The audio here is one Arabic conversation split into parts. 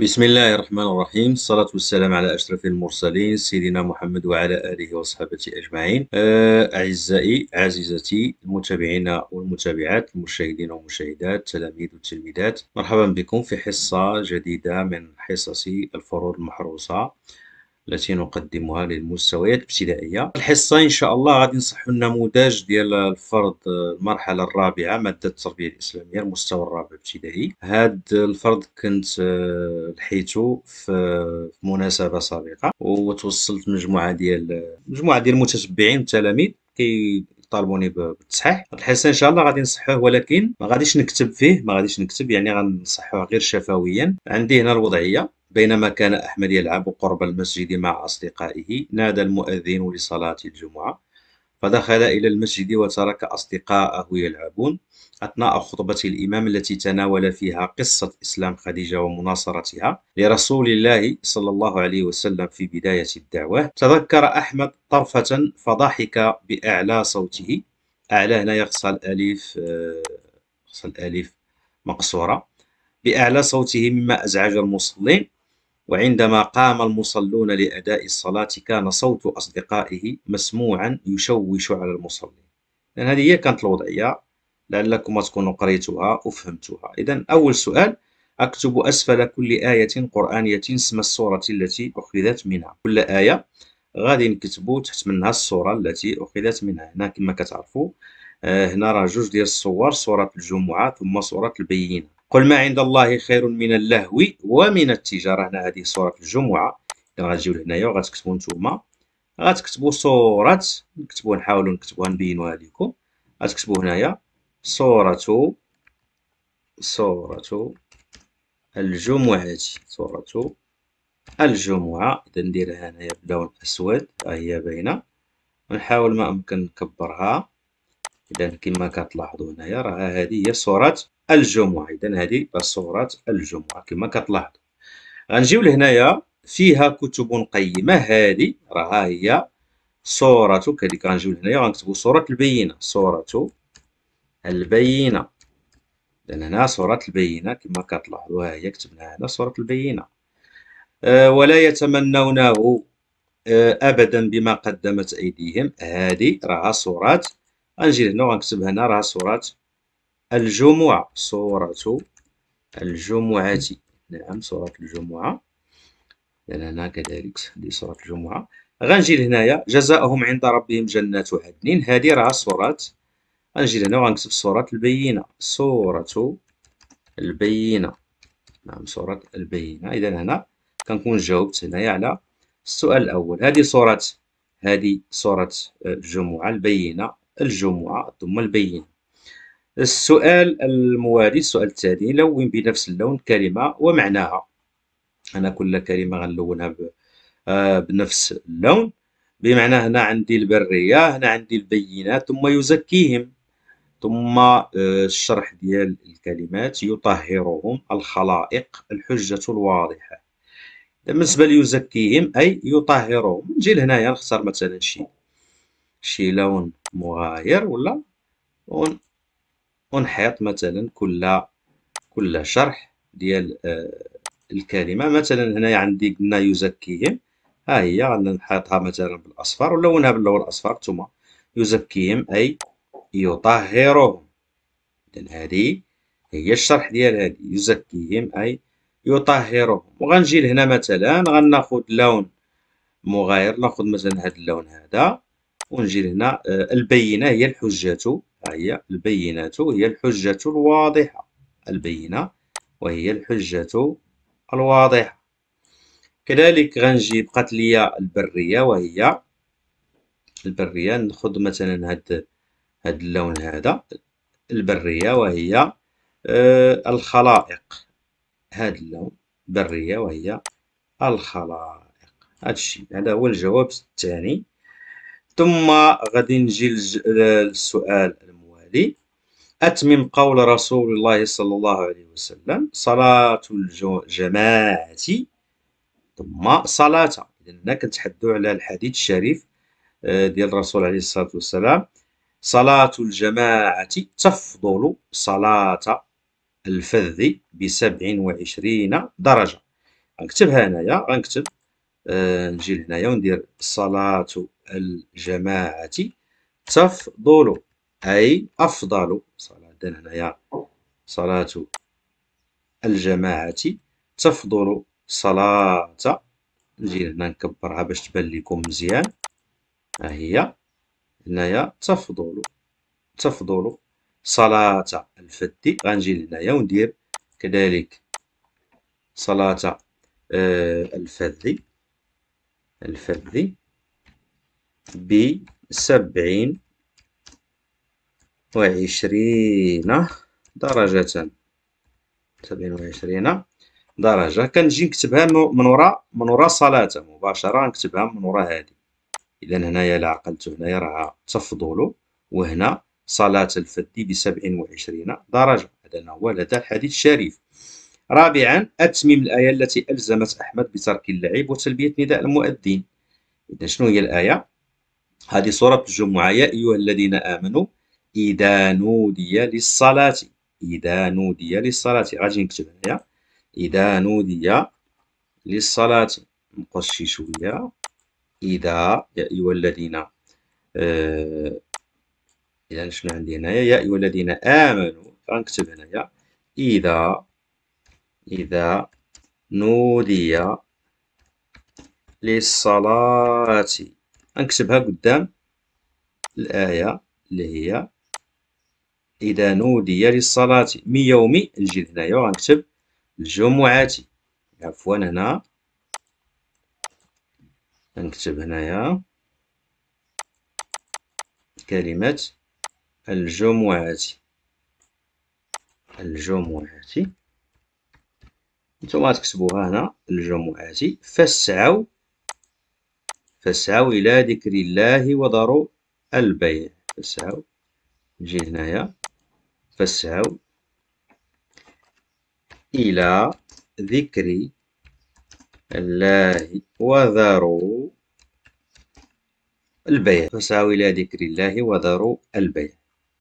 بسم الله الرحمن الرحيم الصلاة والسلام على أشرف المرسلين سيدنا محمد وعلى آله وصحبه أجمعين أعزائي عزيزتي المتابعين والمتابعات المشاهدين والمشاهدات التلاميذ والتلميذات مرحبا بكم في حصة جديدة من حصص الفروض المحروسة التي نقدمها للمستويات الابتدائيه الحصه ان شاء الله غادي نصحوا النموذج ديال الفرض المرحله الرابعه ماده التربيه الاسلاميه المستوى الرابع ابتدائي هاد الفرض كنت آه، لحيته في مناسبه سابقه وتوصلت مجموعه ديال مجموعه ديال المتتبعين والتلاميذ كي طالبوني بالتصحيح الحصه ان شاء الله غادي نصحوه ولكن ما غاديش نكتب فيه ما غاديش نكتب يعني غنصحوه غير شفويا عندي هنا الوضعيه بينما كان أحمد يلعب قرب المسجد مع أصدقائه نادى المؤذن لصلاة الجمعة فدخل إلى المسجد وترك أصدقاءه يلعبون أثناء خطبة الإمام التي تناول فيها قصة إسلام خديجة ومناصرتها لرسول الله صلى الله عليه وسلم في بداية الدعوة تذكر أحمد طرفة فضحك بأعلى صوته أعلى هنا يقصى الأليف آه، يقصى الأليف مقصورة بأعلى صوته مما أزعج المصلين وعندما قام المصلون لأداء الصلاة كان صوت أصدقائه مسموعا يشوش على المصلين لأن هذه هي كانت الوضعية لعلكم تكونوا قريتوها وفهمتوها إذا أول سؤال أكتب أسفل كل آية قرآنية اسم السورة التي أخذت منها كل آية غادي نكتبو تحت منها الصورة التي أخذت منها هنا كما كتعرفوا آه، هنا راه جوج ديال الصور صورة الجمعة ثم صورة البينة قل ما عند الله خير من اللهو ومن التجاره هنا هذه سوره الجمعه اذا غتجيو لهنايا وغتكتبوا نتوما غتكتبوا سوره نكتبوا نحاولوا نكتبوها نبينوها لكم غتكتبوا هنايا سوره سوره الجمعه سوره الجمعه اذا نديرها هنايا باللون الاسود ها هي باينه ونحاول ما امكن نكبرها اذا كما كتلاحظوا هنايا راه هذه هي سوره الجمعة إذا هذه صورة الجمعة كما كتلاحظ غنجيو لهنايا فيها كتب قيمة هذه راها هي صورة كذلك غنجيو لهنايا غنكتبو صورة البينة صورة البينة إذا هنا صورة البينة كما كتلاحظوا ها هي كتبنا هنا صورة البينة آه، ولا يتمنونه آه، ابدا بما قدمت ايديهم هذه راها صورات غنجي هنا وغنكتب هنا راها صورات الجمعة صورة الجمعة نعم صورة الجمعة إذن هنا كذلك صورة الجمعة غنجي لهنايا جزاؤهم عند ربهم جنات عدن هذه راه صورة غنجي لهنا وغنكتب صورة البينة صورة البينة نعم صورة البينة إذا هنا كنكون جاوبت هنايا على السؤال الأول هذه صورة هذه صورة آه، الجمعة البينة الجمعة ثم البينة السؤال الموالي السؤال التالي لون بنفس اللون كلمة ومعناها أنا كل كلمة غنلونها آه، بنفس اللون بمعنى هنا عندي البرية هنا عندي البينات ثم يزكيهم ثم آه، الشرح ديال الكلمات يطهرهم الخلائق الحجة الواضحة بالنسبة ليزكيهم أي يطهرهم نجي لهنايا نختار مثلا شي شي لون مغاير ولا أنحط مثلا كل كل شرح ديال آه، الكلمة مثلا هنايا عندي قلنا يزكيهم ها هي غادي مثلا بالأصفر ولونها باللون الأصفر ثم يزكيهم أي يطهرهم إذا هذه هي الشرح ديال هذه يزكيهم أي يطهرهم وغنجي لهنا مثلا غناخد لون مغاير ناخد مثلا هذا اللون هذا ونجي لهنا آه، البينة هي الحجة هي البينة هي الحجة الواضحة البينة وهي الحجة الواضحة كذلك غنجيب قتلية البرية وهي البرية ناخذ مثلا هاد هاد اللون هذا البرية وهي آه الخلائق هاد اللون برية وهي الخلائق هادشي هذا هو الجواب الثاني ثم غادي نجي آه، للسؤال علي أتمم قول رسول الله صلى الله عليه وسلم صلاة الجماعة ثم صلاة لأننا كنتحدوا على الحديث الشريف آه، ديال الرسول عليه الصلاة والسلام صلاة الجماعة تفضل صلاة الفذ ب 27 درجة غنكتبها هنايا غنكتب آه، نجي لهنايا وندير صلاة الجماعة تفضل أي أفضل صلاة هنايا صلاة الجماعة تفضل صلاة نجي هنا نكبرها باش تبان لكم مزيان ها هي هنايا تفضل تفضل صلاة الفد غنجي لهنايا وندير كذلك صلاة آه، الفذ الفذ بسبعين وعشرين آه، درجة سبعين وعشرين آه، درجة كنجي نكتبها من وراء من وراء صلاة مباشرة نكتبها من وراء هادي إذا هنايا لا عقلتو هنايا راها تفضلو وهنا صلاة الفدي بسبع وعشرين درجة هذا هو لدى الحديث الشريف رابعا أتمم الآية التي ألزمت أحمد بترك اللعب وتلبية نداء المؤذن إذا شنو هي الآية؟ هذه سورة الجمعة يا أيها الذين آمنوا إذا نودي للصلاة إذا نودي للصلاة غادي نكتب هنايا إذا نودي للصلاة نقص شي شوية إذا يا أيها الذين آه إذا شنو عندي هنايا يا أيها الذين آمنوا غنكتب هنايا إذا إذا نودي للصلاة نكتبها قدام الآية اللي هي إذا نودي للصلاة من يوم نجي هنايا أيوة، وغنكتب الجمعة عفوا هنا غنكتب هنايا كلمة الجمعة الجمعة نتوما تكتبوها هنا الجمعة فاسعوا فاسعوا إلى ذكر الله وذروا البيع فاسعوا نجي هنايا فسعوا إلى ذكر الله وذروا البيع فسعوا إلى ذكر الله وذروا البيع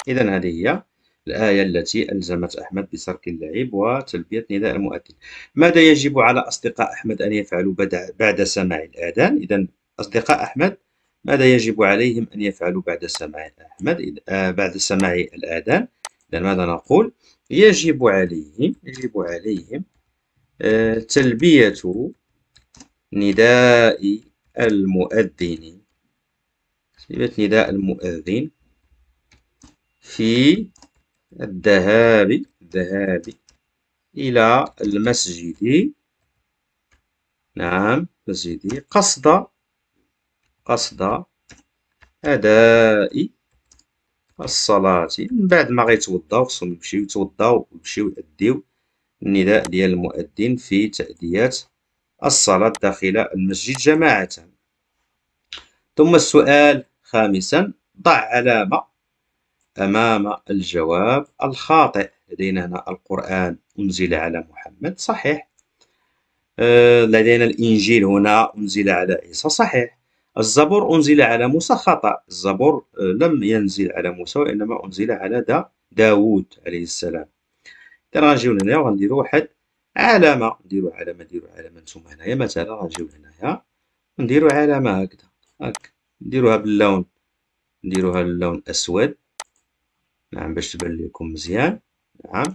إذا هذه هي الآية التي ألزمت أحمد بسرق اللعب وتلبية نداء المؤذن ماذا يجب على أصدقاء أحمد أن يفعلوا بعد سماع الآذان إذا أصدقاء أحمد ماذا يجب عليهم أن يفعلوا بعد سماع أحمد آه، بعد سماع الآذان إذا ماذا نقول يجب عليهم يجب عليهم آه، تلبية نداء المؤذن تلبية نداء المؤذن في الذهاب الذهاب إلى المسجد نعم مسجدي قصد قصد أداء الصلاة من بعد ما غيتوضاو خصهم يمشيو يتوضاو ويمشيو يأديو النداء ديال المؤذن في تأدية الصلاة داخل المسجد جماعة ثم السؤال خامسا ضع علامة أمام الجواب الخاطئ لدينا هنا القرآن أنزل على محمد صحيح آه، لدينا الإنجيل هنا أنزل على عيسى صحيح الزبور أنزل على موسى خطأ الزبور آه، لم ينزل على موسى وإنما أنزل على دا داوود عليه السلام إذا غنجيو وغنديروا واحد علامة نديرو علامة نديرو علامة نتوما هنايا مثلا غنجيو لهنايا نديروا علامة هكذا هاك نديروها باللون نديروها باللون أسود نعم باش تبان لكم مزيان نعم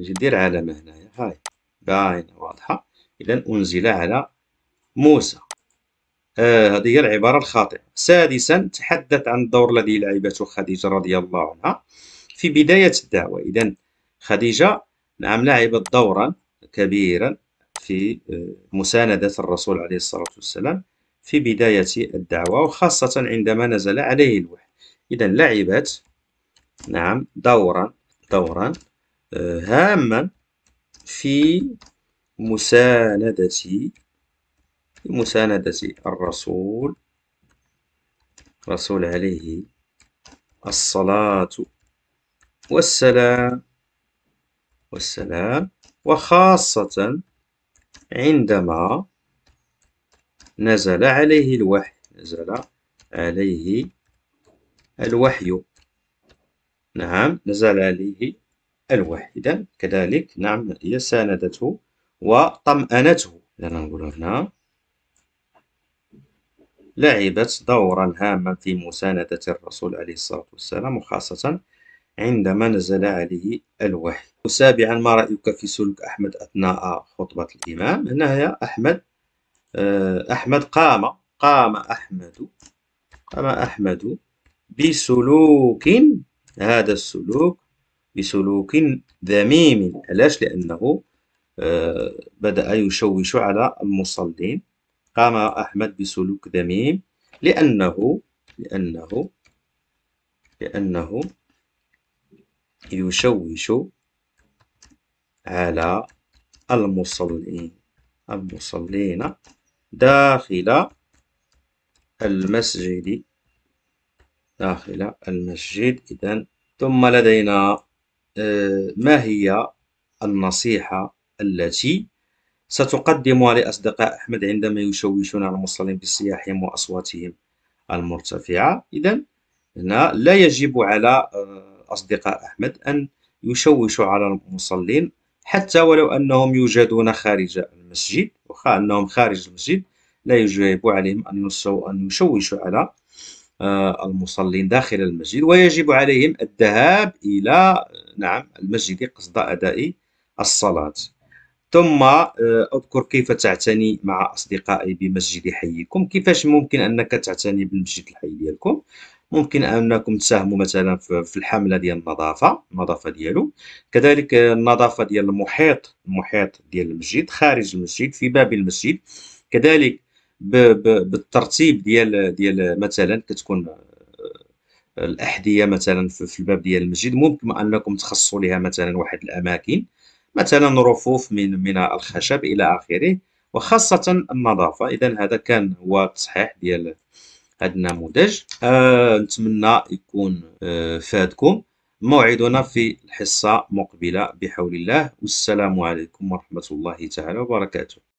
نجي ندير علامة هنايا هاي باينة واضحة إذا أنزل على موسى آه، هذه هي العبارة الخاطئة سادسا تحدث عن الدور الذي لعبته خديجة رضي الله عنها في بداية الدعوة إذا خديجة نعم لعبت دورا كبيرا في آه، مساندة الرسول عليه الصلاة والسلام في بداية الدعوة وخاصة عندما نزل عليه الوحي إذا لعبت نعم دورا دورا آه، هاما في مساندة بمساندة الرسول رسول عليه الصلاة والسلام والسلام وخاصة عندما نزل عليه الوحي نزل عليه الوحي نعم نزل عليه الوحي كذلك نعم هي ساندته وطمأنته إذا نقول هنا لعبت دورا هاما في مساندة الرسول عليه الصلاة والسلام وخاصة عندما نزل عليه الوحي وسابعا ما رأيك في سلوك أحمد أثناء خطبة الإمام هنا يا أحمد آه، أحمد قام قام أحمد قام أحمد بسلوك هذا السلوك بسلوك ذميم علاش لأنه آه، بدأ يشوش على المصلين قام أحمد بسلوك ذميم لأنه لأنه لأنه يشوش على المصلين المصلين داخل المسجد داخل المسجد إذا ثم لدينا آه، ما هي النصيحة التي ستقدم لأصدقاء أحمد عندما يشوشون المصلين بصياحهم وأصواتهم المرتفعة إذا هنا لا يجب على آه، أصدقاء أحمد أن يشوشوا على المصلين حتى ولو أنهم يوجدون خارج المسجد وخا أنهم خارج المسجد لا يجب عليهم أن يشوشوا على آه، المصلين داخل المسجد ويجب عليهم الذهاب إلى آه، نعم المسجد قصد أداء الصلاة ثم آه، اذكر كيف تعتني مع اصدقائي بمسجد حيكم كيفاش ممكن انك تعتني بالمسجد الحي ديالكم ممكن انكم تساهموا مثلا في الحمله ديال النظافه النظافه ديالو كذلك آه، النظافه ديال المحيط المحيط ديال المسجد خارج المسجد في باب المسجد كذلك بالترتيب ديال ديال مثلا كتكون آه، الاحذيه مثلا في الباب ديال المسجد ممكن انكم تخصصوا لها مثلا واحد الاماكن مثلا رفوف من من الخشب الى اخره وخاصه النظافه اذا هذا كان هو التصحيح ديال هذا النموذج آه نتمنى يكون آه فادكم موعدنا في الحصه مقبله بحول الله والسلام عليكم ورحمه الله تعالى وبركاته